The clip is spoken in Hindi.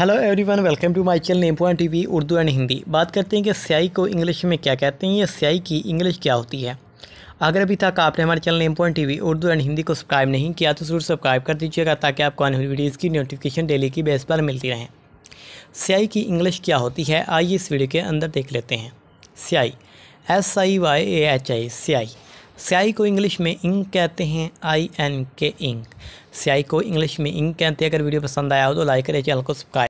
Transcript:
hello everyone welcome to my channel T TV Urdu and Hindi बात करते हैं कि स्याही को इंग्लिश में क्या कहते हैं या स्याही की इंग्लिश क्या होती है अगर अभी तक आपने हमारे channel T TV Urdu and Hindi को सब्सक्राइब नहीं किया तो जरूर सब्सक्राइब कर दीजिएगा ताकि आपको आने वाली वीडियोज़ की नोटिफिकेशन डेली की बेस पर मिलती रहें स्याही की इंग्लिश क्या होती है आइए इस वीडियो के अंदर देख लेते हैं स्याही S I Y A H I स्याही स्याही को इंग्लिश में इंक कहते हैं आई एन के इंक स्याही को इंग्लिश में इंक कहते हैं अगर वीडियो पसंद आया हो तो लाइक करें चैनल को सब्सक्राइब